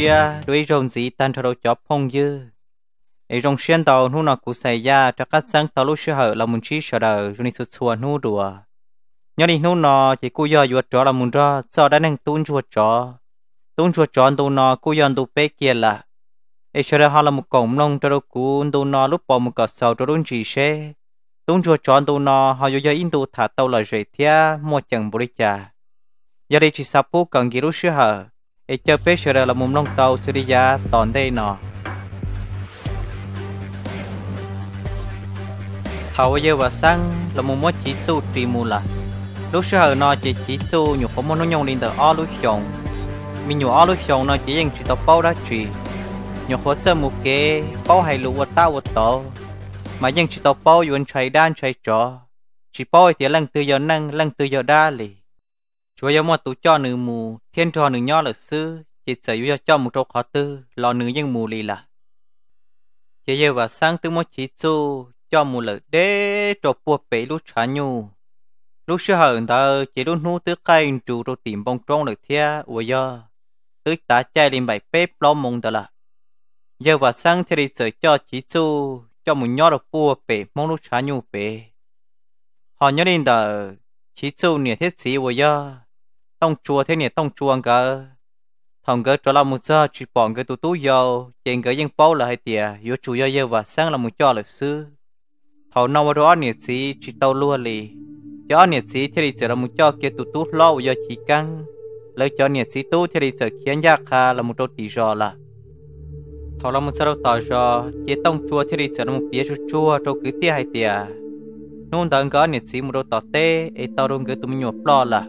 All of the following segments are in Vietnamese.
chia đối rồng dĩ tan cho đầu chó phong dư ấy rồng xuyên tàu nu nọ cú xảy ra cho các sáng tàu lúc xưa hở là muốn chỉ sợ đời rồi sụt sùa nu đùa nhớ đi nu nọ chỉ cú giờ chuột chó là muốn ra sau đã nên tuôn chuột chó tuôn chuột chó tu nọ cú giờ tu bé kia là ấy sợ đời họ là một cổng lông cho đâu cú tu nó lúc bỏ một cờ sầu cho đúng chỉ xe tuôn chuột chó tu nọ họ giờ in tu thả tàu là rể thia mua chẳng bồi trà giờ đây chỉ sắp bố cần gì lúc xưa hở เอเจเปเชอร์ละมุมลงเตาสุริยาตอนได้หนอเขาเยาวสังละมุมว่าจีจูตีมูละลูกเชื่อนอจีจีจูอยู่ขโมยนยงลินเตออ้อลูกชงมีอยู่อ้อลูกชงนอจียังจีตอเป้าได้จีอยู่ขอเจอมุกเกเป้าให้ลูกว่าต้าว่าโตมายังจีตอเป้าอยู่อันใช้ด้านใช้จอจีเป้าไอเตียลังตือยอนั่งลังตือยอด้าลี chúa yêu mua tu cho nữ mù thiên cho nữ nho là sư chỉ sở yêu cho một trâu khó tư lo nữ nhưng mù lì là chỉ yêu và sang tư mua chỉ chu cho mù lợ đế trò bùa bể lú trả nhu lú sư hờn tờ chỉ lú nu tứ cây trụ rồi tìm bông trông được thia ủa do tứ tá chạy lên bài phép lo mông tờ là giờ và sang thì sở cho chỉ chu cho mù nho được bùa bể mong lú trả nhu bể họ nhớ đến tờ chỉ chu nè thiết sĩ ủa do tông chùa thế này tông chùa cơ thằng cơ cho là một giờ chỉ bọn cái tụ tụ yo trên cái dân bao là hai tia yo chủ yo yo và sáng là một cho là sư thầu nào vào đó nhiệt sĩ chỉ tàu luôn lì cho nhiệt sĩ thế thì chỉ là một cho kia tụ tụ lo yo chỉ căng lấy cho nhiệt sĩ tu thế thì chỉ khiến giác hà là một đôi tỷ giò là thầu là một giờ tàu giò chỉ tông chùa thế thì chỉ là một bia chua chua cho cái tia hai tia nôn tận cơ nhiệt sĩ một đầu tàu tê ấy tàu luôn cứ tụm nhộp lo là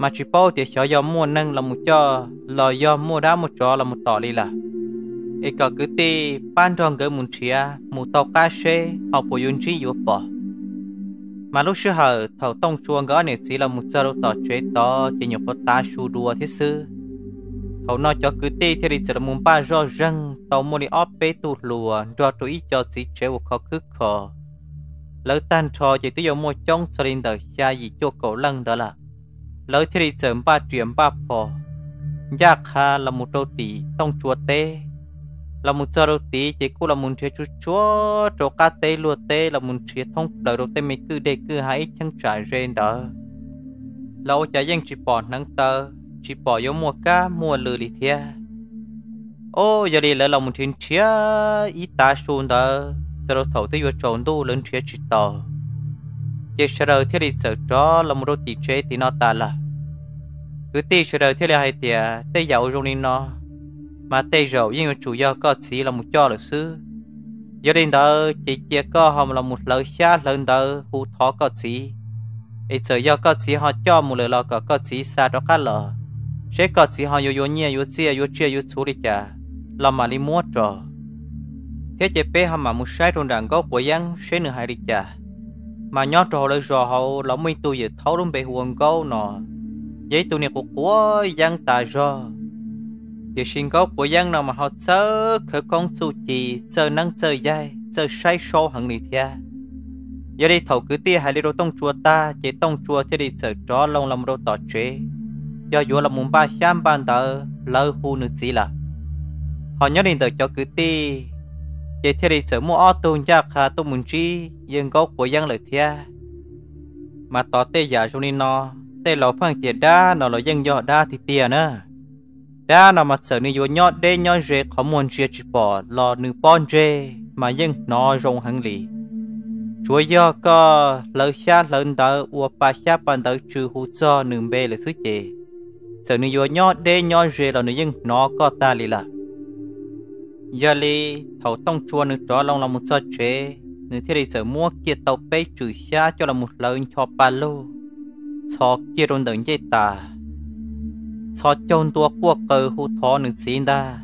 mà chỉ bao thì cho do mua nâng là một cho là do mua đá một cho là một tỏ đi là ấy cả cứ ti ban đoàn cái muốn chia một tàu cá xe học bộ yun chi yếu bỏ mà lúc xưa hở thầu tông chuông gõ này chỉ là một giờ đâu tỏ chế tỏ chỉ nhập có ta su đùa thế sư thầu nói cho cứ ti thì chỉ là muốn ba do răng tàu mua đi óp bê tụt lùa cho ý cho chỉ chế một khó cứ khó lỡ tan trò chỉ tiêu mua trong sờ lên đời cha gì cho cậu lăng đó là lời thì sớm ba chuyển ba phò giác dạ ha là một đô tỷ tông chúa tê là một giờ đô tỷ chỉ cũng là một chuyện chúa chúa chỗ cá tê lúa tê là một chuyện thông đời đầu tiên mình cứ đề cứ hãy chẳng trải rên đó lâu chả dân chỉ bỏ nắng tờ chỉ bỏ yếu mua cá mua lừa lì thia ô giờ đi lại là một chuyện chia ít ta xuống đó giờ đầu thầu tới vừa trộn đu lên chuyện chỉ tờ chế sơ đầu thiết đi sợ cho là một đôi tỷ chế thì nó ta là cứ tỷ sơ đầu thiết là hai tỷ tây dầu trong nên nó mà tây dầu yên chủ do có chỉ là một cho là sư giờ đình đó chỉ chia có hôm là một lời xa lần đó hù thó có chỉ ý sợ do có chỉ họ cho một lời lo có có chỉ xa đó cả lờ sẽ có chỉ họ yếu yếu nhẹ yếu chia yếu chia yếu chú đi chả là mà đi mua trò thế chế bé hầm mà một sai trong đàn gốc của dân sẽ nửa hai đi chả mà nhớ trò đây rồi hậu lão mi tôi vậy thấu đúng bề huân câu nọ giấy tôi này của của giang tài rồi giờ xin gốc của giang nào mà họ sớ khởi con su chỉ sơ năng sơ dai sơ say sâu hẳn lì thia giờ đi thầu cứ tia hai đi đâu tông chùa ta chỉ tông chùa thì đi sợ chó lông lòng đâu tỏ chế do dù là muốn ba trăm ban tờ lơ hu nữ sĩ là họ nhớ đến tờ cho cứ tia giờ thì đi sửa mua ô tô nhà khá tôi muốn chi nhưng gốc của dân lợi thia mà tỏ tê giả cho nên nó tê lỗ phẳng tiền đa nó là dân nhỏ đa thì tiền nữa đa nó mà sợ nên vô nhọt đê nhọt rê khó muốn chia chỉ bỏ lò nữ bon rê mà dân nó rong hẳn lì chúa do có lỡ xa lớn tớ ua bà xa bàn tớ trừ hú cho nữ bê là sứ chế sợ nên vô nhọt đê nhọt rê là nữ dân nó có ta lì là giờ li thầu tông chua nước đó long là một sợ chế nếu thế này sợ mua kia tàu bé chửi xa cho là một lời cho ba lô cho kia đồn đừng dây ta, cho chôn tua qua cờ hú thó nữ xin ta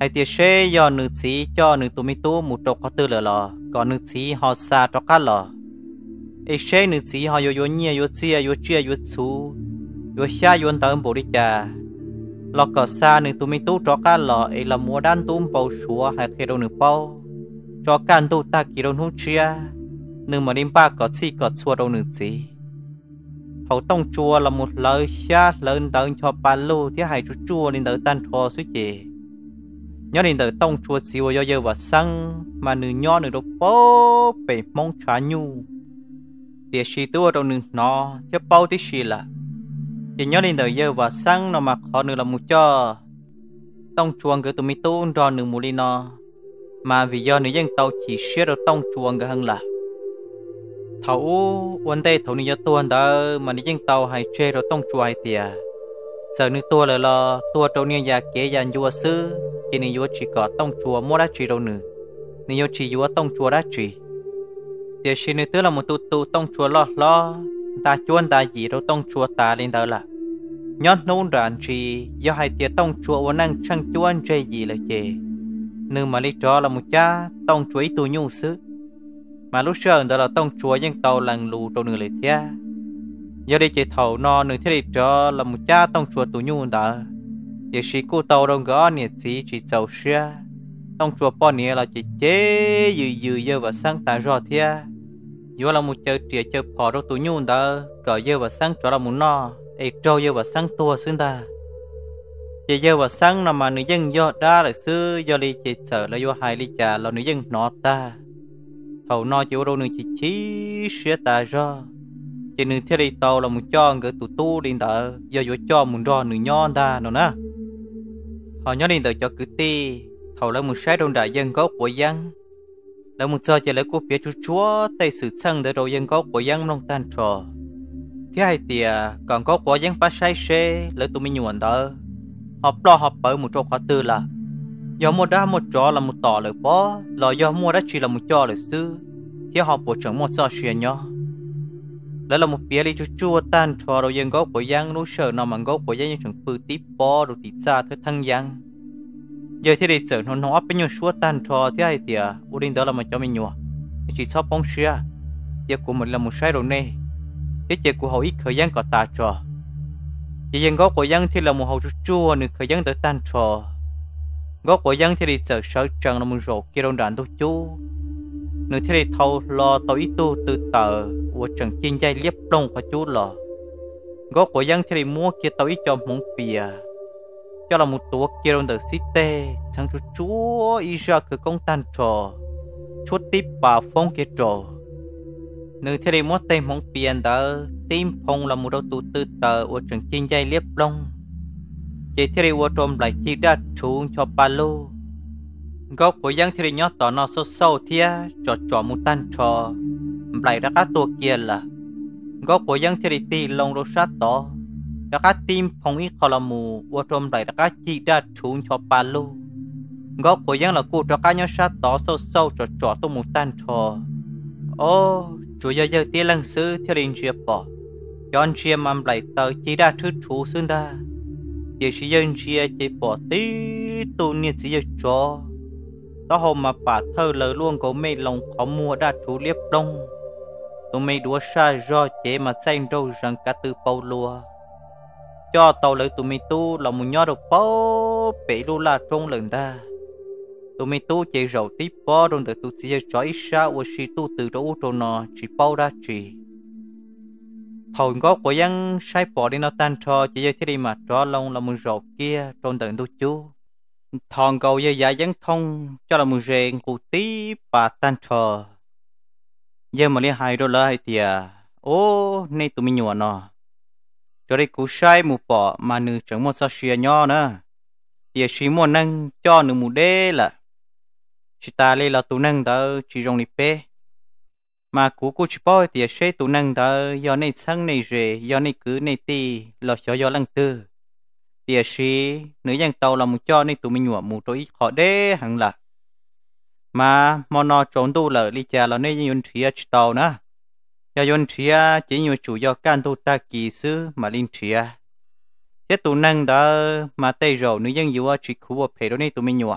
hay tiệt xe do nữ sĩ cho nữ tụ mi tu một trọc họ tư lờ lờ còn nữ sĩ họ xa cho cá lờ ấy xe nữ sĩ họ yo yo nhia yo chia yo chia yo chú yo xa yo tớ bồ đi cha lọc cờ xa nương tụi mình tu cho cả lọ ấy là mua đan tụm bao xúa hay khi đâu nửa bao cho can tu ta kỳ đâu nửa chia nửa mà đêm ba có chi có xua đâu nương gì hậu tông chùa là một lời xa lớn tận cho ba lô thì hai chú chùa nên tới tan thò suy gì nhớ đến tới tông chùa xíu do giờ và sang mà nửa nhon nửa đâu bao bể mong trả nhu tiệt sĩ tu đâu nửa nó chứ bao tiệt sĩ là chỉ nhớ đến đời giờ và sáng nó mà khó nữa là một cho tông chuồng cái tụi mi tu cho nửa mù nó mà vì do nữ dân tàu chỉ xếp được tông chuồng cái hơn là thấu vấn đề thấu nữ tuần đó mà nữ dân tàu hay chơi được tông chuồng hay tiề giờ nữ tua là lo tua trong nia già kế già vua sư chỉ nữ vua chỉ có tông chuồng mua đá chỉ đâu nữa nữ vua chỉ vua tông chuồng đá chỉ tiề xin nữ tư là một tu tụ tông chuồng lo lo ta chuan ta gì đâu tông chua ta lên đó là nhót nôn đàn chi do hai tia tông chua vốn năng trăng chuan chơi gì là chê nhưng mà lý cho là một cha tông chuối tù nhu sứ mà lúc sờn đó là tông chua nhưng tàu lằng lù trong người lời thia do đi chỉ thầu no nửa thế lý cho là một cha tông chua tù nhu đó chỉ sĩ cô tàu đông gõ nhiệt sĩ chỉ tàu xưa tông chua bỏ nè là chỉ chế dư dư dơ và sáng tạo rõ thia dù là một chợ trẻ chợ phò đâu tụi nhung đã cỡ giờ và sáng cho là muốn no ai trâu giờ và sáng tua xuyên ta chỉ giờ và sáng là mà nữ dân do đã là sư do li chỉ sợ là do hai li trà là nữ dân nọ ta thầu no chỉ đâu nữ chỉ chí sẽ ta ra chỉ nữ theo đi tàu là một cho người tụ tu đi tờ giờ yo cho muốn ra nữ nhon ta nó nè họ nhớ đi tờ cho cứ ti thầu là một sai trong đại dân gốc của dân là một giờ giờ lấy cô phía chú chúa tay sử sang để rồi dân có của dân nông tan trò thứ hai tia à, còn có của dân phá sai xe lấy tụi mình nhuận đó họp lo họp bởi một chỗ khóa tư là do mua đã một chỗ là một tỏ lời bó là do mua đã chỉ là một cho lời sư thì họ bổ trưởng một sao xuyên nhỏ. đó là một phía lý chú chua tan trò đầu dân gốc của dân nú sợ nó mà gốc của dân những trường phư tí bó đồ tí xa thứ thân dân giờ thì đi chừng nó nó bên nhau suốt tan trò thế ai tiệt u đình đó là một cho mình nhua chỉ sao bóng xia giờ của mình là một sai rồi nè thế giờ của hậu ít thời gian có ta trò giờ dân gốc của dân thì là một hậu chua chua nữa thời gian tới tan trò gốc của dân thì đi chợ sợ chẳng là một rổ kia đông đàn tôi chú nữa thì đi thâu lo tàu ít tu từ tờ của chẳng chiên dây liếp đông của chú lò gốc của dân thì đi mua kia tàu ít cho mong bìa cho là một tổ kia luôn từ tê chẳng chú chúa y ra cứ công tan trò chúa tiếp bà phong kia trò nữ thế đi mất tên mong tiền đó tìm phong là một đầu tù tư tờ ở trường chinh dây liếp long chỉ thế đi vô trộm lại chỉ đã trúng cho ba lô gốc của dân thế đi nhót tỏ nó sâu sâu thia cho trò một tan trò lại ra các tổ kia là gốc của dân thế đi tì lông rô sát tỏ đã các tim phong ít khó là mù vô trong đấy đã các chị đã trốn cho bà lưu góc của dân là cụ cho các nhau sát đó sâu sâu cho cho tôi một tan trò ô chủ giờ giờ tia lăng sư theo linh chia bỏ yon chia mầm lại tờ chỉ đã thứ chú xương ta chỉ chỉ dân chia chỉ bỏ tí tu niệm chỉ giờ cho đó hôm mà bà thơ lỡ luôn có mẹ lòng khó mua đã chú liếp đông tụi mày đua xa do chế mà xanh đâu rằng cả từ bao lùa cho tàu lữ tụi mình tu là một nhỏ được bao bị lu là trong lần ta tụi mình tu chỉ rầu tí bao trong đời tụi chỉ cho ít xa và chỉ tu từ chỗ chỗ nó chỉ bao ra chỉ thầu có của dân sai bỏ đi nó tan cho chỉ giới thế đi mà cho lông là một rầu kia trong đời tu chú thằng cầu dây dài dân thông cho là một rèn cụ tí và tan cho giờ mà đi hai đô la hay thì à ô nay tụi mình nhua nó cho đi cú sai mù bỏ mà nữ chẳng một sao xìa nho nữa thì xí một nâng cho nữ mù đê là chỉ ta lấy là tụ nâng tớ chỉ rong đi pê mà cú cú chỉ bôi thì sẽ tụ nâng tớ do này sang này rề do này cứ này tì lo cho do lăng tư thì xí nữ dân tàu là mù cho nên tụ mình nhủa mù tôi khó đê hẳn là mà mono nó trốn tu là đi chà là nên dùng thịa chỉ tàu nữa giờ yon chỉ nhiều chủ do can tu ta kỳ sư mà linh thế tụ năng đó mà tây rồi nữ dân yêu chỉ khu vô phê đó này tụ mình nhua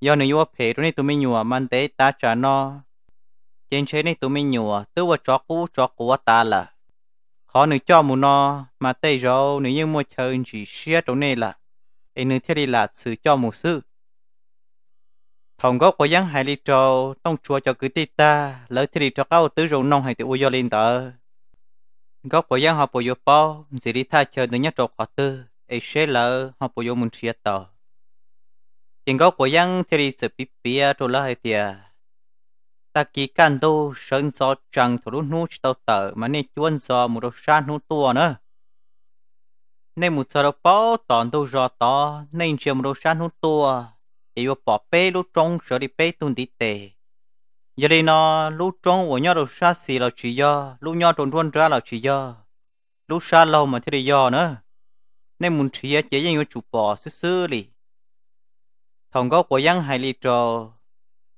do nữ yêu phê đó này tụ mình nhua mang tế ta trả nó trên chế này tụ mình nhua tứ vô chó cú chó cú ta là khó nữ cho mù nó mà tây rồi nữ dân mua chơi chỉ xia chỗ này là ấy nữ thiết đi là sự cho mù sư thông gốc của dân hai ly trâu tông chua cho cứ tì ta lỡ thì đi cho cao tứ rồng nông hay tự uyo lên tờ gốc của dân họ bồi vô bao dì đi tha chờ được nhất trâu khó tư ấy sẽ lỡ họ bồi vô muốn chia tờ tiền gốc của dân thì đi sự bí bí trâu lỡ hay tiề ta kỳ can đô sơn gió trăng thủ lúc nút tàu tờ mà nên chuôn gió một đồ san nút tua nữa nên một giờ đâu bao tòn đâu gió to nên chiều một đồ san nút tua yêu bỏ bê lúc trong sở đi bê tuần tí tệ giờ đi nó lúc trong của nhau đồ xa xì là chỉ do lúc nhau trộn trộn ra là chỉ do lúc xa lâu mà thế đi do nữa nên muốn chỉ chế dân yêu chủ bỏ xứ xứ lì thằng gốc của dân hài lì trò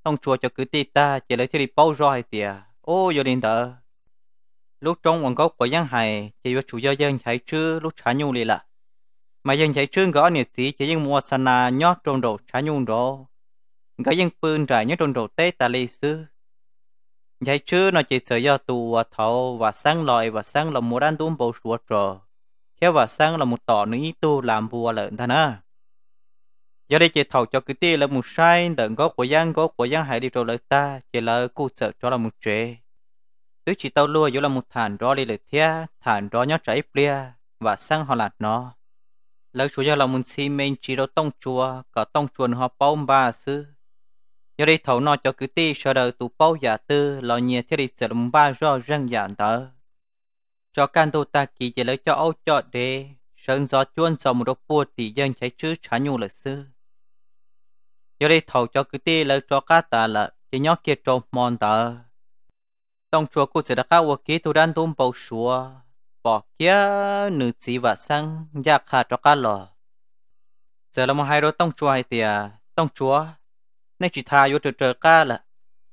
thằng chùa cho cứ tì ta chỉ lấy thế đi bao rồi hay tìa ô giờ đến đó lúc trong quảng gốc của dân hài, chỉ yêu chủ do dân chạy chứ lúc trả nhu lì là mà dân chạy trương gõ nhiệt sĩ chỉ dân mua sàn nà nhót trong đồ trả nhung đồ gõ dân phương trải nhót trong đồ tê ta lì sư chạy trưa nó chỉ sợ do tù và thầu và sáng lòi và sáng là một đàn tuôn bầu sủa trò khéo và sáng là một tỏ nữ ý tu làm bùa lợn thân à do đây chỉ thầu cho cái tia là một sai tận có của giang có của giang hải đi rồi lợi ta chỉ là cu sợ cho là một trệ tứ chỉ tao lua vô là một thản đó đi lợi thia thản đó nhót trái plia và sang họ lạt nó lỡ chủ yếu là muốn xì mình chỉ đâu tông chùa cả tông chùa họ bao ba sư giờ đi thầu nó cho cứ ti sợ đời tụ bao giả tư lo nhẹ thiết đi sợ lùng ba do răng giả tờ. cho can tu ta kỳ chỉ lấy cho âu cho đê sơn gió chuôn sầu một đôi bùa tỷ dân cháy chứ trả nhu lịch sư giờ đi thầu cho cứ ti lỡ cho cá ta là chỉ nhóc kia trộm mòn tờ, tông chùa cụ sẽ đã vật kỳ tu đan tôm bầu chùa bỏ kia nữ chỉ và sang giặc hạ cho cá lò giờ là một hai đôi tông chúa hay thì à, tông chúa nên chỉ tha vô trời trời cá là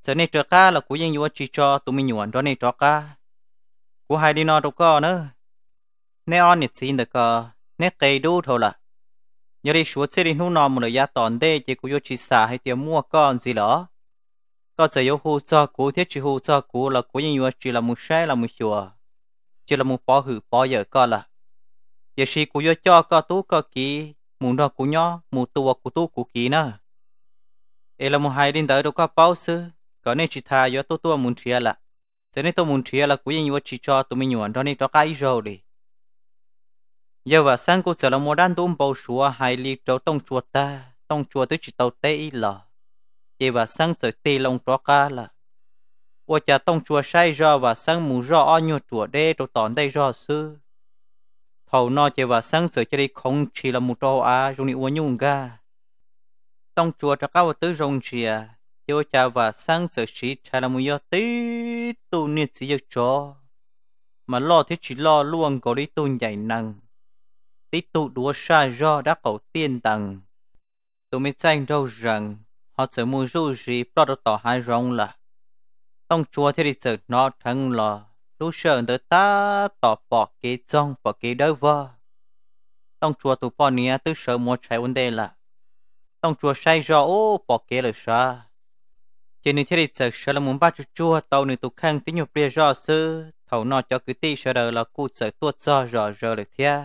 giờ nên trời cá là của dân vua chỉ cho tụi mình nhuận đó nên cho cá của hai đi nó đâu có nữa nên on nhiệt xin được cơ ờ, nên cây đu thôi là nhớ đi xuống xe đi hú nó một lời giá tòn đê chỉ của vô chỉ xả hay tiền mua con gì đó có giờ vô hú cho cú thiết chỉ hú cho cú là của dân vua chỉ là một xe là một chùa chỉ là một bỏ hử bỏ giờ co là giờ si của yo cho co tú co kỹ muốn đó của nhỏ muốn tua của tú của kỹ nữa ấy là một hai đến tới đâu có bao sư có nên chỉ thà yo tú tua muốn chia là thế nên tôi muốn chia là cú yên yo chỉ cho tụi mình nhuận đó nên cho cái rồi đi giờ và sang của chờ là một đan tụm bao số hai li trâu tông chuột ta tông chuột tới chỉ tàu tê là giờ và sang sợi tê lông cho cả là cha tông chùa sai rõ và sáng mù rõ ao nhiều chùa đê đồ tòn đây rõ sư thầu no chỉ và sáng sửa cho đi không chỉ là một trò á dùng đi uống nhung ga tông chùa cho các vật tư rồng chìa yêu cha và sáng sửa chỉ trả là một yếu tí tu niệm sĩ giật cho mà lo thì chỉ lo luôn có đi tu nhảy năng tí tu đua sai rõ đã cầu tiên tầng tôi mới xanh đâu rằng họ sẽ mua du gì pro đó tỏ hai rong là tông chúa thế thì sự nó thằng lò lúc sợ tới ta tỏ bỏ cái trong bỏ cái đỡ vợ, tông chúa tụ bỏ nia tức sợ mua trái vấn đề là tông chúa say rõ ô bỏ cái là sao chỉ nên thế thì sự sợ là muốn bắt chúa chúa tàu nên tụ khăn tiếng nhục bia rõ sư thầu nó cho cứ ti sợ đời là cụ sợ tuột rõ rõ rõ được thế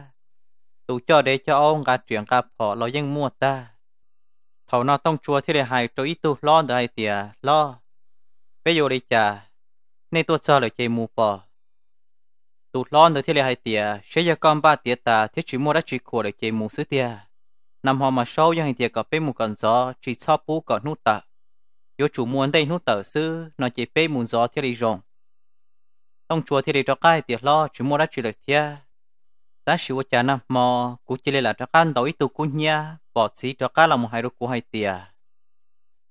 tụ cho để cho ông gà chuyển gà phỏ lo dân mua ta thầu nó tông chúa thế thì hại trụ ít tụ lo đời hay tìa lo bây giờ đi cha, nên tôi cho là chơi mua bò tụt lon rồi thì lại hai tia sẽ giờ con ba tiệt ta thiết chỉ mua đã chỉ khổ để chơi mua sứ tiệt, nằm họ mà sâu cho hai tiệt có bên một con gió chỉ cho bú có nút tạ, yo chủ muốn đây nút tờ sư nó chỉ bên một gió thì đi rồng tông chùa thì đi cho cái tiệt lo chỉ mua đã chỉ được tia đã sử dụng cha nam mò cũng chỉ là cho cái đầu ý tụ cũng nhia bỏ xí cho cái là một hai đứa của hai tiệt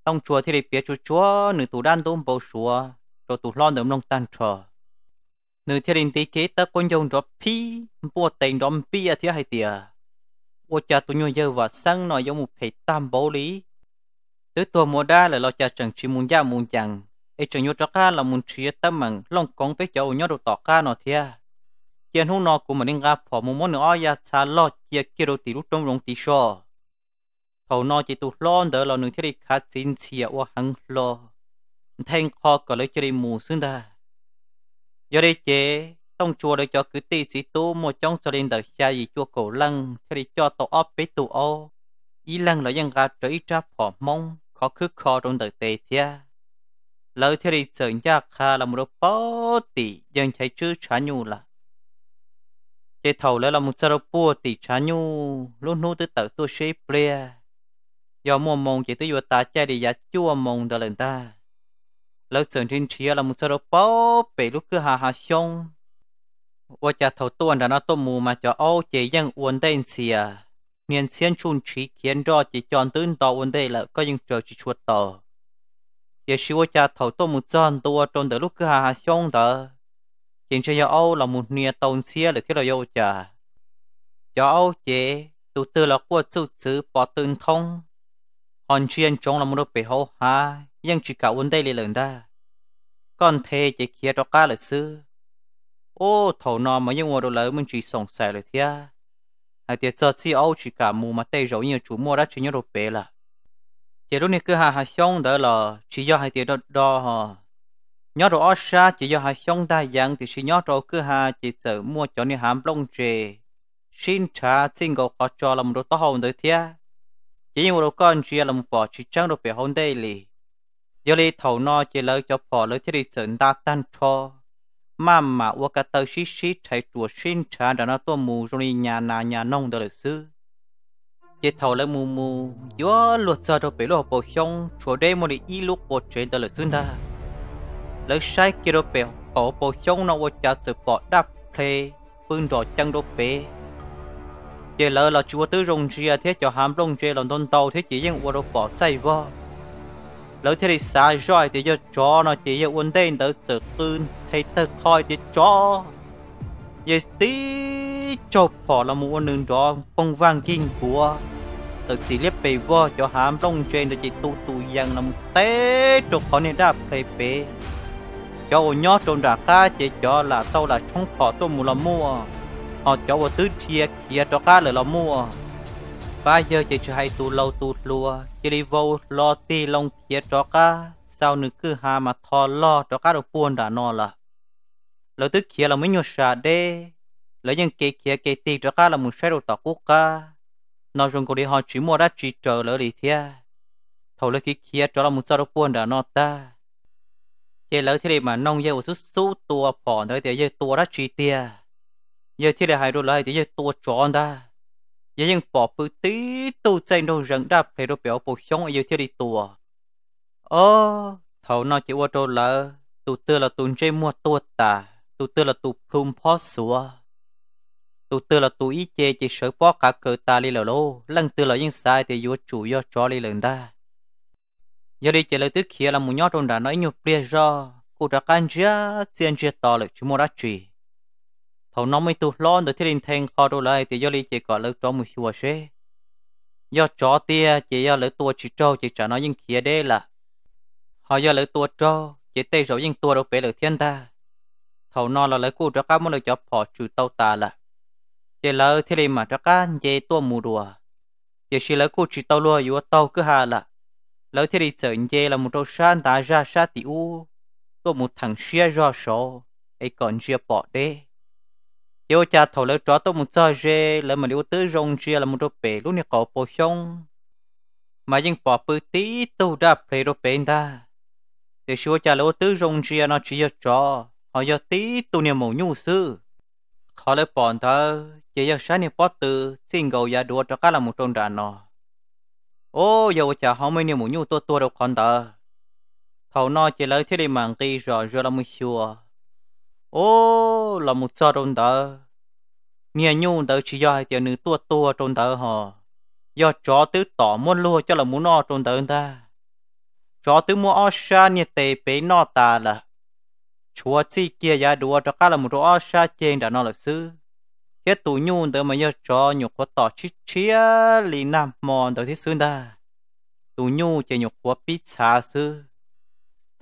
tông chùa thì để phía chùa chúa nữ tù đan tôm bầu chùa rồi tù lo nấm nông tan trò nữ thiên đình tí kế ta con dòng đó pi bùa tình đó pi à thế hay tìa ô cha tù nhu dơ và sang nói giống một phải tam bố lý tứ tua mùa đa là lo cha chẳng chỉ muốn gia muốn chẳng ấy chẳng nhu cho ca là muốn chỉ tâm mặn lòng con với cháu nhau đồ tỏ ca nó thế tiền hữu nó cũng mà nên gặp phò muốn muốn nữa ya xa lo chia kia đồ tí lúc trong rong tí sò เนอจิตุลอนเดอเรานึ่งที่คัดสินเชียว่าหังรอแทงคอก็เลยจะได้มูซึ่งได้ยอด้เจต้องชัวเลยจะคือตีสิตูมจ้องสลินเดชายจัวเกาลังที่จอตออ๊ไปตัวออีลังเลยยังกาจะอีจับผอมง ขอคือคอตรงเดเตเตี้ยเล้ที่ได้เสริญยากคาลำรปอตียังใช้ชื่อฉันยูละเจ้าเาแล้วเรามำสรปัวติฉันยูลูกนู้ดตตตัวเชเปลี giờ mua mông chỉ tới vừa ta chơi đi ya chua mông đó lần ta lâu sườn trên chia là một số bó bị lúc cứ hà hà xong và cha thầu tuần đã nó tôm mù mà cho ô chỉ dân uốn tên xìa niên à. xiên chun chỉ kiến cho chỉ chọn tương tỏ uốn tên là có những trò chỉ chuột tờ giờ xíu và cha thầu tôm một giòn tua trôn tới lúc cứ hà hà xong đó chính cho ô là một nia tông xia được thế là yêu cha cho ô chỉ tụ tư là quật sự sự bỏ tương thông anh chuyên anh chồng là muốn được bể hậu ha nhưng chỉ cả vấn đề là lần ta còn thế chỉ kia đó cả là sư ô thầu nó mà những người đồ lỡ mình chỉ sống sai rồi thia hay tiếc giờ chỉ âu chỉ cả mù mà tay rồi như chủ mua đã chỉ nhớ đồ bể là chỉ lúc này cứ hà hà xong đó là chỉ do hai tiếc đó đo hả nhớ đồ áo xa chỉ do hai xong ta dạng thì chỉ nhớ đồ cứ hà chỉ sợ mua cho nên hàm long trề xin trả xin gọi họ cho làm đồ tao hồn tới thia chỉ những đồ con chỉ là một bỏ chỉ chẳng được phải hôn đây lì giờ lì thầu no chỉ lấy cho bỏ lấy thiết đi sừng ta tan cho mà mà qua cả tờ xí xí thấy chùa xin trả đó nó tua mù rồi nhà nà nhà nông đó là sử chỉ thầu lấy mù mù gió luật giờ đâu phải luật bộ xong chùa đây một đi y lúc bộ chuyện đó là sử ta lấy sai kia đâu phải bỏ bộ xong nó qua cha sự bỏ đáp play phương đỏ chẳng đâu phải chỉ lỡ là chúa tứ rồng chia thế cho hàm rồng chia làm tôn tàu thế chỉ riêng uống đồ bỏ chạy vào lỡ thế thì xa rồi thì cho chó nó chỉ riêng uống tên tới sự cơn thấy thật khoi thì chó vậy tí chụp họ là một nương đó phong vang kinh của tự chỉ liếp bề vô cho hàm rồng chia được chỉ tu tu rằng là một té chụp họ nên đáp bề bề cho nhỏ trong đã cá chỉ cho là tao là trong họ tôi muốn là mua อเจวาตื้อเชียเชียตอกาหรือเรามัวปเยอะจะช่วยให้ตูเราตูลัวจะรีวอลตีลงเชียตอกาสาวหนึกคือหามาทอล่อตอการาปวนด่านอละเราตืกเชียเราไม่หยุดชาเดแล้วยังเกเคียเกตีตอกาเราหมุนใช้ตอกุกะนอนจงกุลีหอชิมัวไั้จีเจอเลยดีเทียทอเลคิดเคียจอกาเราหมุนจะเราปวนด่านอนตาเจ้าแล้วที่เรียามาน้องเยาุสู้ตัวผ่อนเลยเดี๋ยวเยาตัวรัชจีเตีย giờ thì là hai đôi lại thì giờ tua tròn ta giờ nhưng bỏ bự tí tu chạy đâu rừng đáp phải đâu biểu bổ sống giờ thì đi tua ô thầu nó chỉ qua đôi lại tu tư là tu chơi mua tua ta tu tư là tu phun phó sủa tu tư là tu ý chế chỉ sợ bỏ cả cờ ta đi lò lâu, lần tư là những sai thì vua chủ do cho đi lần ta giờ đi chỉ là tức khi là một nhóm trong đã nói nhiều bia do cô đã can chia tiền chia to lại chứ mua đã chỉ thầu nó mới tu lo được thiên thành khó đồ lại thì do lý chỉ có lấy cho một hiệu xe do chó tia chỉ do lấy tua chỉ trâu chỉ trả nó những kia đây là họ do lấy tua trâu chỉ tây rồi những tua đâu về lấy thiên ta thầu nó là lấy cu cho cá muốn lấy cho phò chủ tàu ta là chỉ lấy thiên linh mà cho cá chỉ tua mù đùa chỉ chỉ lấy cu chỉ tàu luôn yêu tàu cứ hà là lấy thiên linh sợ chỉ là một trâu san ta ra sát tiu tua một thằng xia do số ấy còn chưa bỏ đấy yêu cha thầu lỡ trọ tôi một cho rê lỡ mình yêu tứ rong rê là một đôi bể lúc này có bổ sung mà nhưng bỏ bự tí tu đã phê đôi bể ta để xua cha lỡ tứ rong rê nó chỉ cho trọ họ cho tí tu niệm mù nhu sư họ lấy bọn thơ chỉ cho sáng niệm bỏ từ xin gầu giá đùa cho các là một trong đàn nó ô yêu cha họ mới niệm mù nhu tôi tôi đâu còn ta thầu nó chỉ lấy thế đi mạng kỳ rồi rồi là một xua ô là một trò trong đó nhà nhung đó chỉ do hai tiểu nữ tua tua trong đó họ do chó tứ tỏ muốn lua cho là muốn no trong đó ta chó tứ mua o sa nhà tề bế no ta là chúa chi kia giá đùa cho cá là một o sa trên đã no là sư cái tù nhung đó mà do chó nhục quá tỏ chi chia lì nam mòn đó thế sư ta tù nhung chỉ nhục quá pizza sư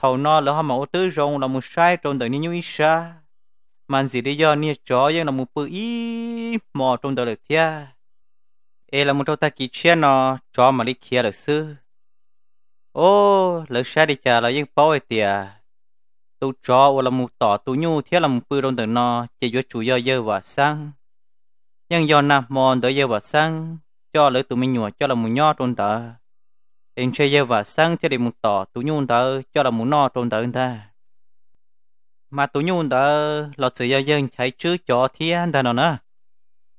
thầu no là họ mẫu tứ rồng là một sai trong đời như như isa มันสิได้ย่อเนี่ยจอยังนำมือปือีมอตรงเดลเทียเอละมุตตะกิเชียนอจอมาลิเคียหรือซื้อโอ้เหลือชาดิจ่าเรายังป้อยเตียตูจอวละมุต่อตูยูเทียละมุปืตรงเดนอจะยจุย่อเยอะว่าสังยังย่อนามอนเดเยอะว่าสังจอหรือตูมีหนัวจอละมุย่อตรงเดเอ็นเชยเยอะว่าสังจะได้มุต่อตูยูเดจอละมุนอตรงเดนเด mà tụi nhung đã lọt sự giao dân chạy chứ cho thiên đàn nữa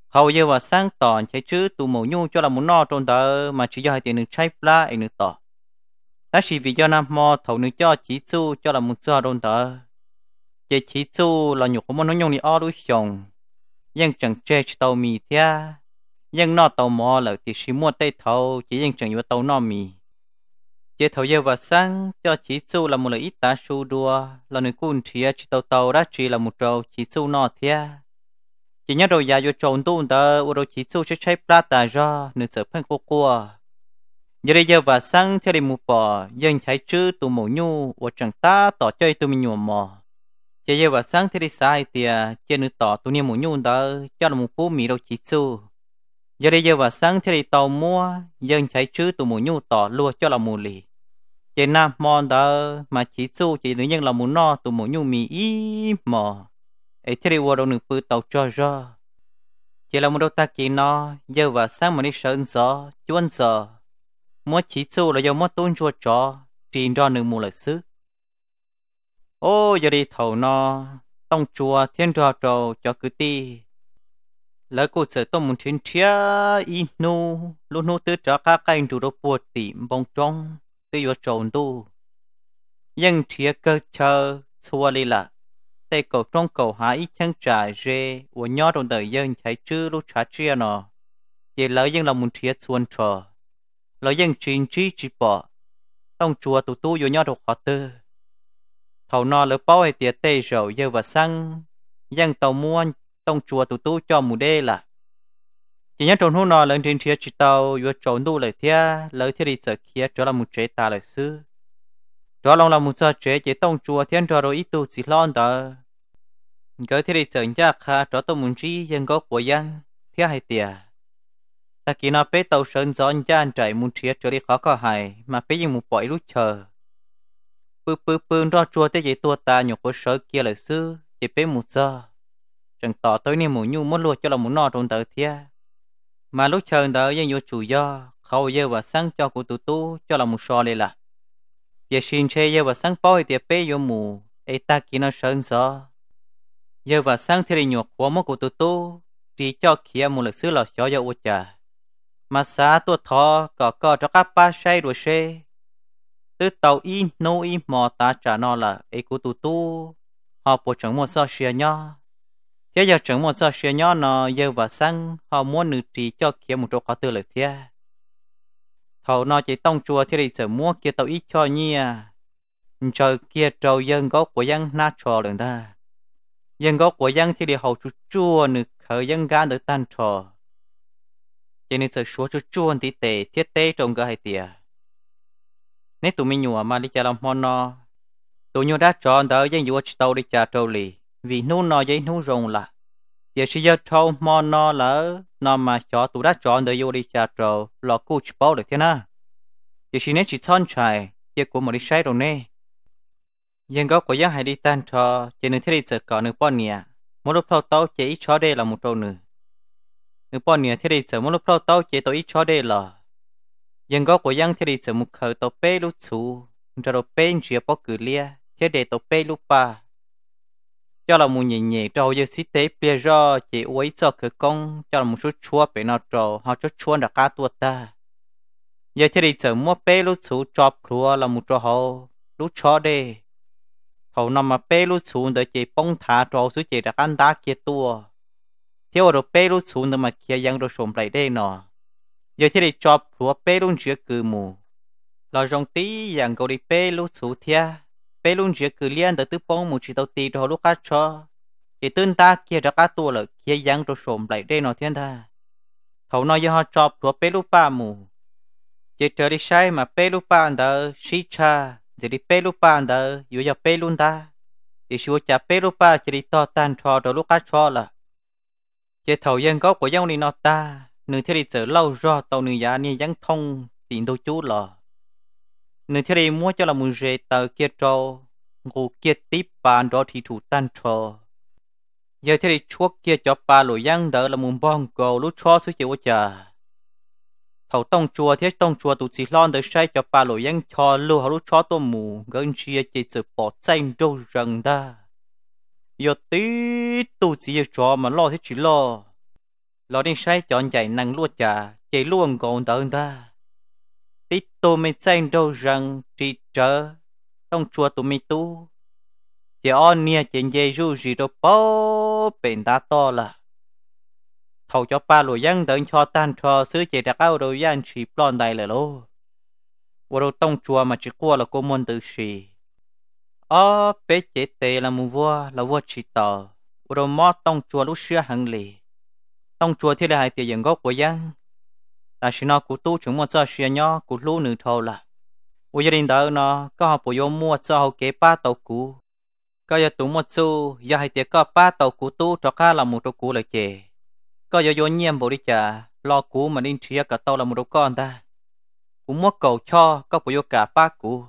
hầu giờ và sáng tỏ chạy chứ tụ mổ nhung cho là muốn no trong đó mà chỉ do hai tiền được chạy la anh được tỏ ta chỉ vì do nam mò thầu nước cho chỉ su cho là muốn cho trong đó chỉ chỉ su là nhục của nó nhung đi ở đối chồng nhưng chẳng chê tàu mì thia nhưng nó tàu mò là thì chỉ mua tay thầu chỉ nhưng chẳng yêu tàu no mì chế thầu yêu và sang cho chỉ su là một lời ít ta su đua là người quân thia chỉ tàu tàu ra chỉ là một trâu chỉ su nọ thia chỉ nhớ đầu già vô trộn tu ta u đầu chỉ su sẽ chạy ta ra nửa sợ phân cô cua giờ đây giờ và sang theo đi một bò dân trái chứ tụ mổ nhu ô chẳng ta tỏ chơi tụ mình nhuộm mò chỉ giờ và sang theo đi sai tia chỉ nửa tỏ tụ niệm mổ nhu ta cho là một phú mỹ đầu chỉ su giờ đây giờ và sang thì đi tàu mua dân trái chứ tụ mổ nhu tỏ lúa cho là mù lì chị nam mòn đó mà chỉ su chị nữ nhân là muốn no tụi muốn nhu mì ý mò ấy thế đi qua đâu nửa phứ tàu cho ra chị là một đâu ta kỳ no giờ và sáng mà đi sợ ăn gió chú ăn gió mua chỉ su là do mua tôn chua chó chỉ do nửa mù lại xứ ô giờ đi thầu no tông chùa thiên trò trầu cho cứ ti lời cô sợ tôi muốn chiến chia ý nu luôn nu tứ trò cá canh đủ đâu buồn tỉ bông trong tu, nhưng chia cơ chờ xua đi là tê cầu trong cầu hạ ít chân trả rê của nhỏ trong đời dân chạy chứ lúc trả chia nọ, thì lỡ dân là muốn chia xuân trò lỡ dân chính trí chỉ bỏ tông chùa tụ tu vô nhỏ trong khó tư thầu nọ lỡ bao hay tiệt tê rồi giờ và xăng dân tàu mua tông chùa tụ tu cho mù đê là chỉ nhớ trong hôm nọ lần trên chia chỉ tàu vừa trộn đủ lời thia lời thia đi chợ kia trở là một chế ta lời sư trở là một sợ chế chế tông chùa thiên trở rồi ít tu chỉ lon đó cái thia đi chợ nhà khá trở tông muốn chi có của dân thia hay tiề ta kia nó bé tàu sơn gió nhà anh chạy muốn chia trở đi khó có hại mà bé dùng một bội lúc chờ bự bự bự ra chùa tới chế tua ta nhục của kia lời sư chế bé một sợ chẳng tỏ tới nên muốn nhu muốn luôn cho là muốn nọ trong tờ thia mà lúc chờ đợi dân vô chủ do khâu dơ và sáng cho của tụ tu cho là một so lê là giờ xin chê dơ và sáng bói thì bê vô mù ấy ta kia nó sơn gió dơ và sáng thì nhục của mốc của tụ tu thì cho kia một lực sư là cho dơ ô trà mà xa tụ thọ có có cho các ba say rồi xe từ tàu in nô in mò ta trả nó là ấy của tụ tu họ bộ trưởng một so xìa nhau thế giờ chúng một giờ xe nhỏ nó giờ và sang họ muốn nữ trí cho kia một chỗ khó tư lực thế thầu nó chỉ tông chùa thế thì giờ mua kia tàu ít cho nhi à trời kia trâu dân gốc của dân na trò lần ta dân gốc của dân thì để hậu chú chua nữ khởi dân gan được tan trò cho nên giờ số chú chua thì tệ thiết tế trong cái hai tìa nếu tụi mình nhùa mà đi chả làm món nó tụi nhau đã chọn tới dân nhùa chỉ tàu đi chả trâu lì vì nu nó dây nu rồng là giờ sẽ giờ trâu mò nó lỡ nó mà cho tụ đã chọn để vô đi chả trâu lò cú chỉ bao được thế na giờ sẽ nên chỉ son chạy giờ của một đi sai rồi nè nhưng có của giang hay đi tan cho chỉ nên thế đi chợ cỏ nửa bọn nè một lúc sau tao chỉ cho đây là một trâu nữa nửa bọn nè thế đi chợ một lúc sau tao chỉ tao ít cho đây là nhưng có của giang thế đi chợ một khẩu tao bê lúc chú cho tao bê chỉ bao cửa lia thế để tao bê lúc ba cho là một nhị nhị trâu như sĩ tế bia do chỉ quấy cho cái công cho là một số chua bị nó trâu họ chút chua đã cá tuột ta giờ thì đi chợ mua bê lú chú chọp lúa là một trâu hậu lú chó đi hậu nằm mà bê lú chú để chỉ bông thả trâu số chỉ đã ăn đá kia tua theo rồi bê lú chú để mà kia giang rồi sụm lại đây nọ giờ thì đi chọp lúa bê lú chưa cừ mù là dòng tí giang cầu đi bê lú chú thia bé luôn chỉ cử liên tới tư phong một chỉ đầu tì cho lúc khác cho thì tên ta kia ra cá tua là kia giang cho sổm lại đây nó thiên tha thấu nói cho họ chọc của bé lúc ba mù chỉ chờ đi sai mà bé lúc ba anh đó xí cha chỉ đi bé lúc ba anh đó dù cho bé luôn ta thì xua cha bé lúc ba chỉ đi to tan cho cho lúc khác cho là chỉ thấu dân gốc của dân đi nọ ta nương theo đi chờ lâu rồi tàu nương giá ni dân thông tiền đâu chú lò นึ่งเฉลยมั่วจะละมุ่งเจตเกียรติโจกูเกียรติปานดอที่ถูกตั้งโเยอาเฉลยช่วเกียรติจอบปาหลุยยังเดอละมุ่งบ้องกูรู้ชอสุจิวจาเขาต้องชัวเทียต้องชัวตุสีล้อนเดอใช้จอบปาลอยังชอลู่เารุ้ชอตัวหมูเงินเชียเจจปอดใจโดูรังดายาตีตุสีจอมันล่อเทียจิล่อเราได้ใช้จอนใหญ่นั่งลวดจาใจล่วงกอนเดินได้ tí tô mình chanh đâu rằng trì trở trong chùa tụi mình tu chỉ on nia chỉ dây ru gì đâu bó bền đã to là thầu cho ba lùi dân đừng cho tan cho xứ chỉ đặc ao đồ dân chỉ plon đây là lô và đồ tông chùa mà chỉ qua là cô môn tự sĩ ở bé chế tề là mù vua là vua chỉ tờ và đồ mót tông chùa lúc xưa hằng lì tông chùa thì là hai tiền gốc của dân là xin nó cụ tu chúng mua cho xin nhó cụ lú nửa thầu là u gia đình đó nó có họ bồi yếm mua cho họ kế ba tàu cũ có giờ tụ mua su giờ hai tiệc có ba tàu cũ tu cho cá là một tàu cũ là chè có giờ vô nhiệm bộ đi chả lo cũ mà nên chia cả tàu là một tàu con ta cũng mua cầu cho có bồi yếm cả ba cũ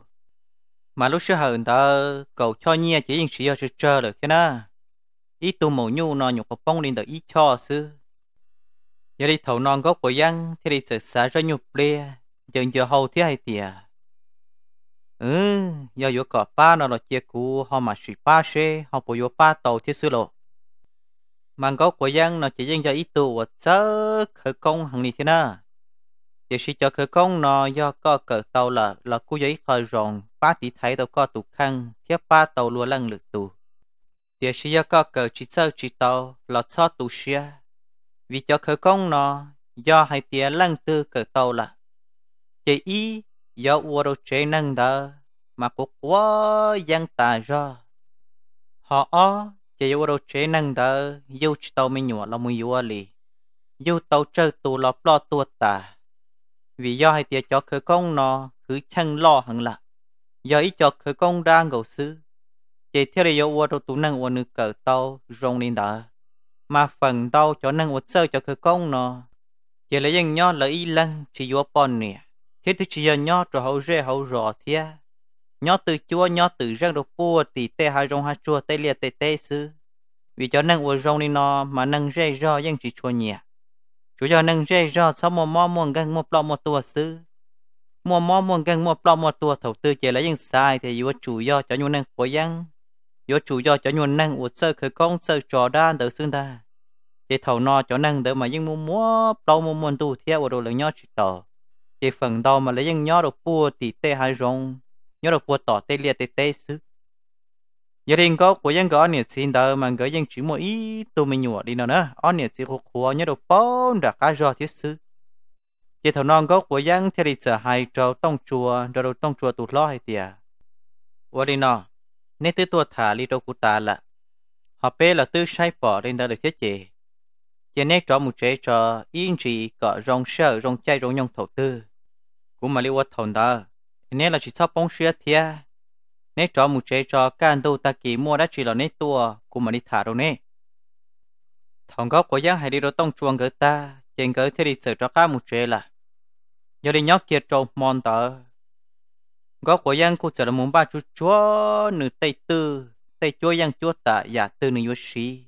mà lúc xưa hờn ta cầu cho nhia chỉ yên chia chơi chơi được thế na ít tụ màu nhu nó nhục phong lên tới ít cho xưa giờ đi thầu non gốc của dân thì đi sực xả ra nhục lia chừng giờ hầu thế hay tìa ừ giờ vô cọ pa nó là chia cú họ mà sụp pa xe họ bồi vô pa tàu thế xưa lộ mang gốc của dân nó chỉ dân cho ít tụ và chớ khởi công hàng này thế nào giờ sĩ cho khởi công nó do có cờ tàu là là cú giấy khởi rộng ba tỷ thấy tàu có tụ khăn thiếp ba tàu lúa lăng lực tụ giờ sĩ do có cờ chỉ sơ chỉ tàu là cho tụ xe vì cho khởi công nó do hai tia lăng tư cỡ tàu là chỉ ý do ua đồ chế năng đỡ mà bố quá dân tà do họ ó chỉ ua đồ chế năng đó yêu tàu mình nhua là mùi yêu lì yêu tàu chơi tù là lo tua tà vì do hai tia cho khởi công nó cứ chăng lo hẳn là do ý cho khởi công đang gầu sư chỉ theo để yêu ua đồ tù năng ua nữ cỡ tàu rong lên đỡ mà phần đau cho năng vật sơ cho khởi công nó giờ lấy dân nhau là y lăng chỉ vô bọn nè thế thì chỉ dân nhau cho hậu rễ hậu rõ thia nhau từ chúa nhau từ răng đồ bùa thì tê hai rong hai chua tê liệt tê tê sư vì cho năng vật rong đi nó mà năng rễ rõ dân chỉ chua nhẹ chú cho năng rễ rõ sau một mò muôn gần một lọ một tua sư một mò muôn gần một lọ một tua thầu tư chỉ lấy dân sai thì vô chủ do cho nhu năng khổ dân yo chủ do cho nhuận năng uất sơ khởi công sơ trò đa tự xương ta chế thầu no cho năng đỡ mà nhưng mua mua đâu mua muốn tu theo đồ lượng nhỏ chỉ tỏ chế phần đâu mà lấy những nhỏ đồ bùa tỷ tê hai rong nhỏ đồ bùa tỏ tê liệt tê tê xứ giờ đình có của dân có nhiệt xin đỡ mà gửi dân chỉ một ý tụ mình nhủa đi nào nữa on nhiệt xin khúc khua nhớ được bốn đã cá rô thiết sư chế thầu non có của dân theo đi chợ hai trâu tông chùa rồi đầu tông chùa tụt lo hay tiệt qua đi nào nên tư tua thả li đô của ta là họ bê là tư sai bỏ lên đã được thiết chế chế nét cho một chế cho yên chỉ có rong sợ rong chay rong nhông thổ tư cũng mà li quát thầu đó nên là chỉ sau bóng sửa thia nét cho một chế cho can đâu ta kỳ mua đã chỉ là nét tua cũng mà đi thả đâu nè thằng góc của giang hải đi đâu tông chuông người ta trên gỡ thế đi sợ cho cá một chế là giờ đi nhóc kia trâu mòn tờ có của dân cụ sở muốn ba chú chúa nữ tây tư tây chúa dân chúa ta giả tư nữ yếu sĩ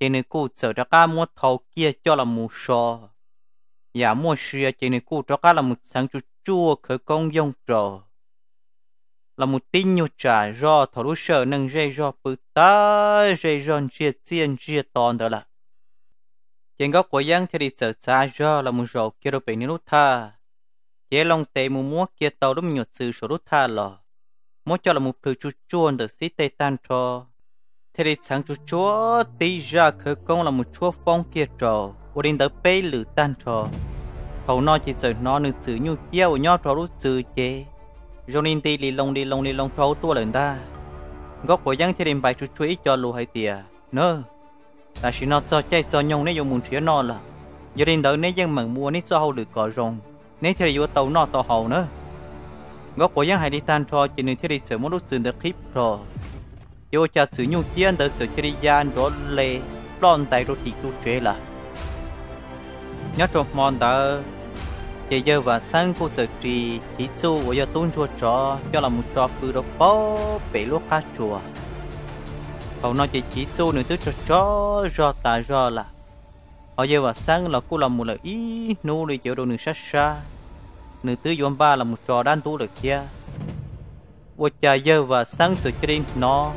chỉ nữ cụ sở đó cá mua thầu kia cho là mù sò giả mua sìa chỉ nữ cụ đó cá là một sáng chú chúa khởi công dông trò là một tin nhu trả do thầu lúc sở nâng dây do bự ta dây giòn chia chiên chia toàn đó là trên góc của dân thì đi sở xa do là một rổ kia đâu bị nữ tha chế long tê mù múa kia tàu đúng nhột sự sổ rút tha lò mỗi cho là một thứ chú chuồn được sĩ tê tan cho thế thì sáng chú chúa tí ra khởi công là một chúa phong kia trò ổ đình tới bê lử tan trò hầu nó chỉ sợ nó nữ sự như kia ở nhó trò rút sự chế rồi nên tì lì lông đi lông đi lông trò tua lần ta góc của giang thế đình bài chú chúa ý cho lù hay tìa nơ là chỉ nó cho chạy cho nhông nếu dùng muốn chia nó là giờ đình tới nếu dân mặn mua nếu cho hầu được cỏ rồng nên thì yêu tàu nọ tàu hậu nữa ngó của giang hải đi tan cho chỉ nên thì sửa muốn rút sửa được clip rồi yêu cha sử nhung chiến tới sửa thì gian đó lê lon tay rồi thì tu chế là nhớ trong mòn đó chỉ giờ và sang cô sửa trì chỉ chu của giờ tuôn chùa cho cho là một trò cứ đó bỏ bể lúc khác chùa cậu nói chỉ chỉ chu nữa tức cho cho ra ta ra là họ giờ và sáng là cô làm một lời ý nô đi chịu đồ nửa sát xa nữ tứ dọn ba là một trò đan tú được kia ô cha giờ và sáng từ cho nó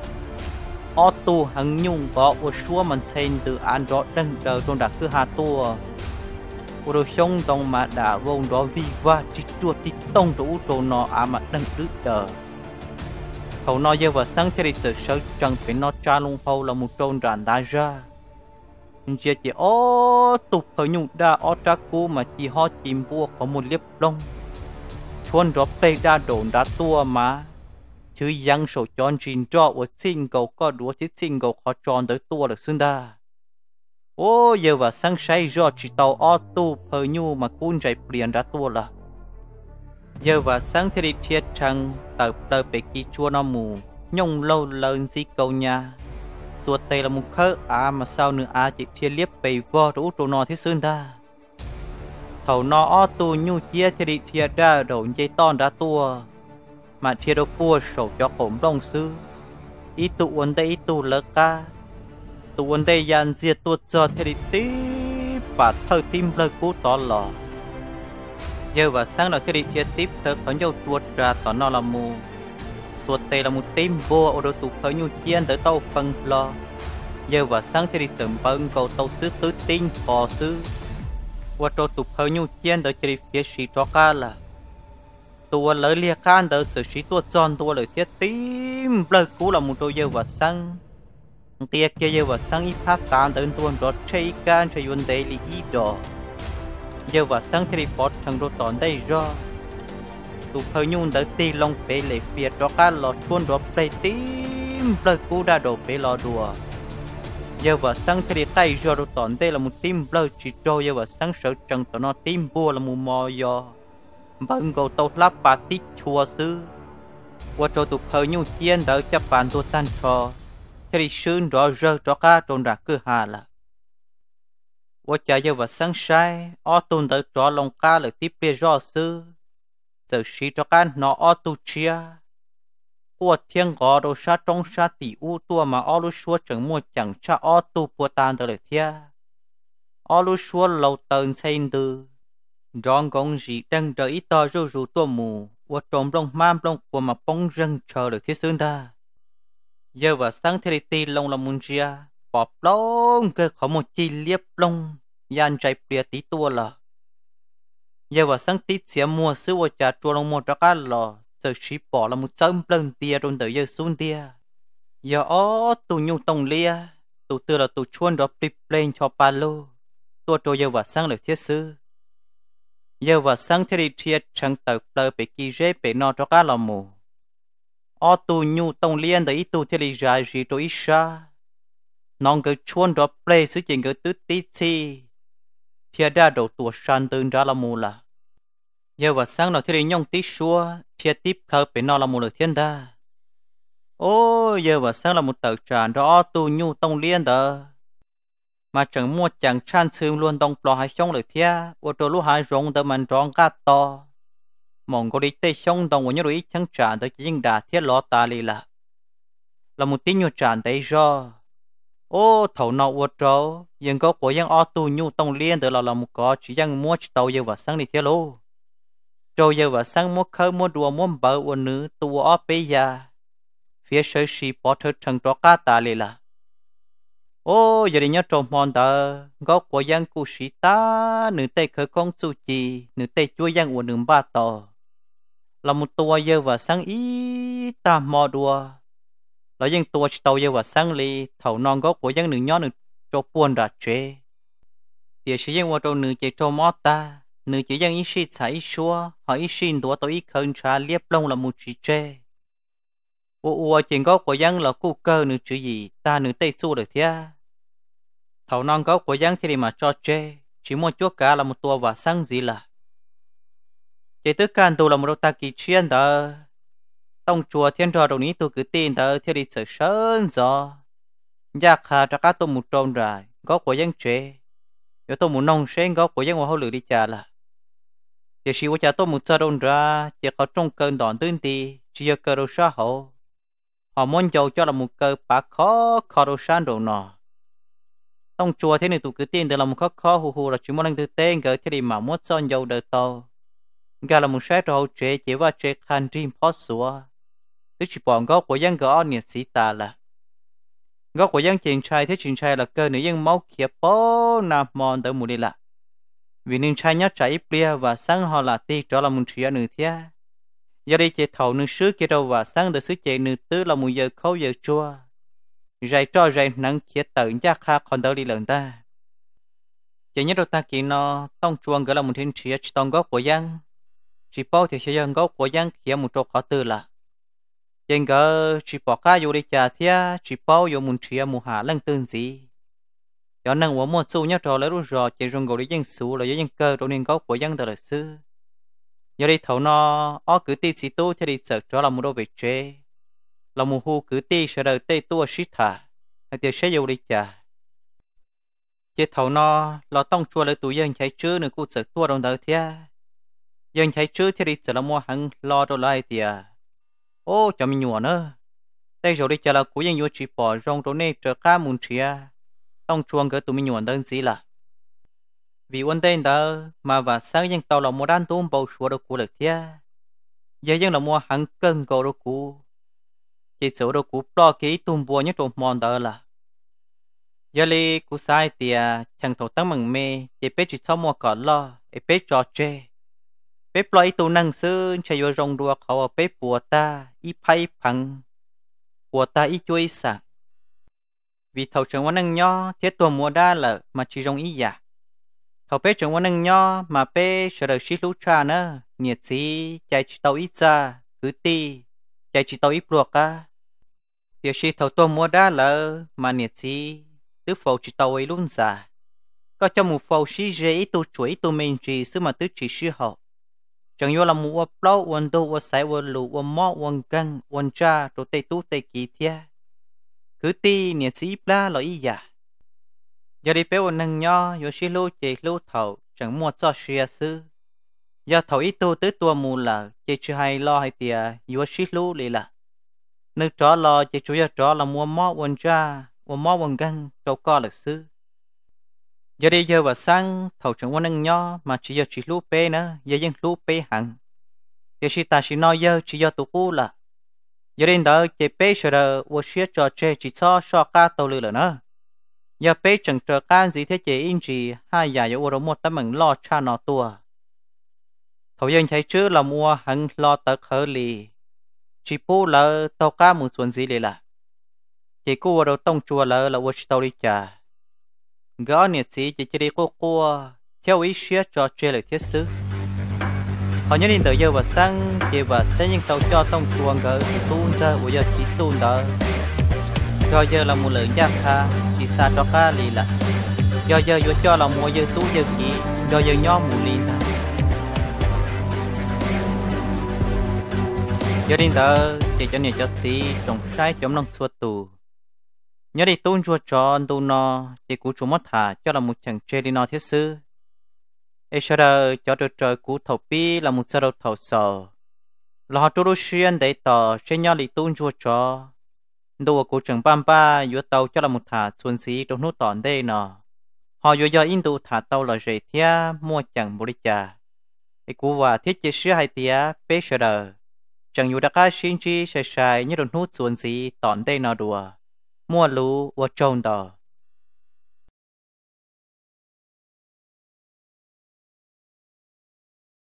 ô tu hằng nhung có ô xua mình xem từ an rõ đang đầu trong đặc cứ hà tua ô đồ xong tông mà đã vòng đó vi và chỉ chua thì tông trụ trụ nó à mà đang đứt đờ hầu nó giờ và sáng cho đi từ sớm chẳng phải nó cha luôn hầu là một trôn ràn đa ra giờ chỉ ô tục hơi nhung đa ô tra cú mà chỉ ho chim bua có một liếp lông chuan rộp tây đa đồn đá tua mà chứ giang sổ chọn chín cho và xin cầu có đúa thì xin cầu khó chọn tới tua được xưng đa ô giờ và sáng say do chỉ tàu ô tu thời nhu mà cuốn chạy liền đá tua là giờ và sáng thế đi chia trăng tập tờ bề kia chua nó mù nhung lâu lớn gì cầu nhà สวดเตละมุขะอามาเศร้าเนื้ออาจิเทียเลียบไปวอรู้ตัวนอที่ซึ่งตาเถานออตูยูเจียเทริเทียดาดงใจต้อนดาตัว มาเทียดปัวโศจอกผมลงซื้ออีตุวันได้อีตุเลิกกาตุวันได้ยันเจียตัวจอเทริตีปาเธอทิมเลยกูตอนหล่อ เยาว่าสร้างนอเทริเทียติปเธอขอเยาตัวตราต่อนอละมู Suốt tay là một tim vô ở đô tụ hơi nhu chiên tới tàu phân lo Giờ và sáng thì đi chấm bận cầu tàu sư tứ tinh có sư Và trô tụ hơi nhu chiên tới chơi phía sĩ trọ ca là Tùa lỡ lia khan tới sử sĩ tùa tròn tùa lỡ thiết tim lời cú là một đôi giờ và sáng kia kia giờ và sáng ít phát tán tới tuôn rốt chơi can chơi yuân tế lý ý đồ Giờ và sáng thì đi bọt thằng đồ tòn đây rồi tu hơi nhung tới ti lòng bể lệ phía cho cá lò chuôn đó bể tím bể cú đã đổ bể lò đùa giờ vợ sáng thì tay cho đồ tòn đây là một tim bể chỉ cho giờ vợ sáng sợ trần tỏ nó tim bua là một mò giò vẫn gầu tàu lắp bà tí chùa sư qua cho tụ hơi nhung chiên đỡ chấp bàn tôi tan trò cho đi sương rõ rơ cho cá trôn ra cứ hà là qua giờ sáng sai lòng là ว่าจะเยาวสังชัยอ้อตุนเดอจอลงกาหรือที่เปียรอซื้อ sở sĩ cho can nó o tu chia của thiên gò đồ sa trong sa tỷ u tua mà o lu xua chẳng mua chẳng cha o tu bùa tan tới thia o lu xua lâu tần xem từ rong gong gì đang đợi to rú rú tua mù của trộm rong mam rong của mà bông răng chờ được thiết xương ta giờ và sáng thế ti lòng là muốn chia bọp lông cơ khó một chi liếp lông yan chạy bia tí tua là giờ vào sáng tít sẽ mua sữa vào trà chua lòng mua trà cá lò sợ chỉ bỏ là một trăm lần tia trong tới giờ xuống tia giờ ó tụ nhung tông lia tụ tư là tụ chuôn đó plip lên cho ba lô tôi trôi giờ vào sáng được thiết sư giờ vào sáng thiết đi thiết chẳng tờ plơ bị kỳ rế bị no trà cá lò mù ó tụ nhung tông lia tới tụ thiết đi ra gì tôi ít xa non cái chuôn đó play sự chuyện cái tứ tít chi phía đa đầu tùa sàn tương ra là mù là. Giờ và sáng nó thì nhông tí xua, phía tiếp khờ bị nó là mù lực thiên ta. Ô, giờ và sáng là một tờ tràn đó tu nhu tông liên tờ. Mà chẳng mua chẳng chan xương luôn tông lò hay xong lực thiên, ô tô lúc hai rộng tờ mình rộng gà to. Mong có đi tê xong tông của nhớ đối chẳng tràn tờ chỉ dinh đà thiết lọ ta lì là. Là một tí nhu tràn tây rồi ô thầu nọ ô trâu nhưng có của dân o tu nhu tông liên tự là là một có chỉ dân mua chỉ tàu giờ và sáng đi theo lô trâu giờ và sáng mua khơi mua đùa mua bờ ô nữ tu ô bê ya phía sơ si bỏ thơ trần trọ cá ta lì là ô giờ đi nhớ trâu mòn tờ có của dân cụ sĩ ta nữ tây khơi con su chi nữ tây chúa dân ô nữ ba tàu là một tua giờ và sáng ý ta mò đùa แล้วยังตัวชิโตเยว่าสังลีเถานองก็กวยังหนึ่งย้อนหนึ่งโจปวนดาเจเดี๋ยวชิยังว่าโจหนึ่งเจโจมอตาหนึ่งเจยังอีชิสายชัวหาอีชินตัวตัวอีเคินชาเลียบลงละมุจิเจอัวอัวเจงก็กวยังเรากู้เกอหนึ่งจือีตาหนึ่งเตสู้เลยเทียเถานองก็กวยังที่มาจอเจ chỉ muốn chúa cả là một tua và sang gì là chỉ tức can tu là một ta kỳ chiến đó tông chùa thiên trò đồng ý tôi cứ tin tớ theo đi sợ sơn gió giặc dạ hà cho các tôi một trôn rồi có của dân trẻ nếu tôi muốn nông sen có của dân hoa hậu lửa đi trả là chỉ dạ sĩ của cha tôi một sao đông ra chỉ có trong cơn đòn tương tì chỉ có cơ đồ xã hội họ muốn giàu cho là một cơ bà khó khó đồ san đồ nọ tông chùa thế này tôi cứ tin được là một khó khó hù hù là chỉ muốn ăn từ tên gỡ thế đi mà muốn son dầu đời tàu gà là một sai rồi chế chỉ và chế khăn riêng phó sủa tức chỉ bọn gốc của dân gõ nhiệt sĩ ta là gốc của dân chiến trai thế chiến trai là cơ nữ dân máu kia bó nạp mòn tới mùi đi là vì nên trai nhớ trái bia và sáng họ là ti cho là một triệu nữ thia giờ đi chế thầu nữ sứ kia đâu và sáng tới sứ chế nữ tứ là một giờ khâu giờ chua rải cho rải nắng kia tận giác khá còn đâu đi lần ta chỉ nhớ đầu ta kỳ nó tông chuông gọi là một thiên triệu tông gốc của dân chỉ bao thì sẽ dân gốc của dân kia một chỗ khó tư là ยังก็ชีปอก้าอยู่ในจ่าเทียชีเป้าอยู่มุนเชียมูหาลังตื่นสีย้อนนั่งหัวมดสู้เนี่ยทอแล้วรู้รอเจรงกูได้ยังสู้แล้วยังเกิดตรงนี้ก็ปวยังตลอดซื้อยังได้เท่านออ้อคือตีสีตู้ที่ได้จักจ้าเรามูโดเบเจเรามูฮูคือตีเสดเตตัวชิตาเดี๋ยวใช้อยู่ในจ่าเจ้าเท่านอเราต้องชัวร์เลยตัวยังใช้ชื่อหนึ่งกูจักตัวตรงเดียวเทียยังใช้ชื่อที่ได้จักเราโมหังรอตัวไรเดียว ô cho mình nhua nữa tay rồi đi chờ là cú yên nhua chỉ bỏ rong rồi nè trở khá muốn à, tông chuông cái tụi mình nhua đơn gì là vì quân tên đó mà và sáng dân tàu là mua đan tôm bầu xua đâu cú lực thia giờ dân là mua hàng cân cầu đâu cú chỉ số đâu cú bỏ kỹ tôm bùa nhất trộm mòn đó là giờ li cú sai tiề chẳng thấu tăng mừng mê chỉ biết chỉ sau mua cỏ lo, chỉ biết trò chơi เป๊ปลอยตัวนั่งซื้อชายรงดัวเขาเป๊ปัวตาอีไพ่พังปัวตาอีจุยสัง vì thầu trường quân nâng nho thiết tuần mùa đa là mà chỉ rong ý giả thầu bé trường quân nâng nho mà bé sợ đời xí lũ cha nữa nhiệt gì chạy chỉ tàu ít ra cứ ti chạy chỉ tàu ít luộc á điều xí thầu tuần mùa đa là mà nhiệt gì tứ phầu chỉ tàu ấy luôn giả có cho một phầu xí dễ tu chuỗi tu mình gì xứ mà tứ chỉ sư hậu chẳng yếu là mua plau quân tu quân sai quân lụ quân mò quân căng quân cha rồi tây tu tây kỳ thia cứ ti nhiệt sĩ pla lo ý giả giờ đi phê quân nâng nho yo xí lô chế lô thầu chẳng mua cho xia sư giờ thầu ít tu tới tua mù là chế chưa hay lo hay tiề yo xí lô lì là nước chó lo chế chủ giờ chó là mua mò quân cha quân mò quân căng trâu co lịch sư giờ đi giờ và sang thầu trưởng quân nâng nho mà chỉ giờ chỉ lú pê nữa giờ dân lú pê hẳn giờ chỉ ta chỉ nói giờ chỉ giờ tụ khu là giờ đến đó chế pê sợ đờ vô xuyết trò chơi chỉ cho cho ca tàu lừa nữa giờ pê chẳng trở can gì thế chế in chỉ hai giờ giờ vô một tấm mừng lo cha nó tua thầu dân thấy chứ là mua hẳn lo tớ khở lì chỉ pu là tàu ca một xuân gì lì là chỉ vào đầu tông chùa là là vô tàu đi chả gõ nhiệt sĩ chỉ chỉ đi cô cô theo ý xia cho chơi lại thiết sứ họ nhớ đến tới giờ và sang chỉ và sẽ những tàu cho tông chuồng gỡ tuôn ra của giờ chỉ tuôn đó do giờ là một lượng giang tha chỉ xa cho ca lì là do giờ vừa cho là mua giờ tú giờ kỹ do giờ nho mù lì ta giờ đến tới chỉ cho nhiều cho sĩ trồng sai chống nông suốt tù nhớ đi tôn chùa cho anh tu nó chỉ cú chủ mất thả cho là một chẳng chơi đi nó thiết sư ấy sau đó cho được trời cú thầu pi là một sao đầu thầu sờ là họ trôi xuyên để tờ xuyên nhau đi tôn chùa cho đồ cú chẳng bám ba yếu tàu cho là một thả xuân sĩ trong nút tòn đây nọ họ vừa do in đồ thả tàu là rẻ thia mua chẳng bồi trả ấy cú và thiết chế sửa hai tia bé sau đó chẳng yếu đã cá xin chi sai sai như đồng nút xuân sĩ tòn đây nọ đùa 莫路我中的。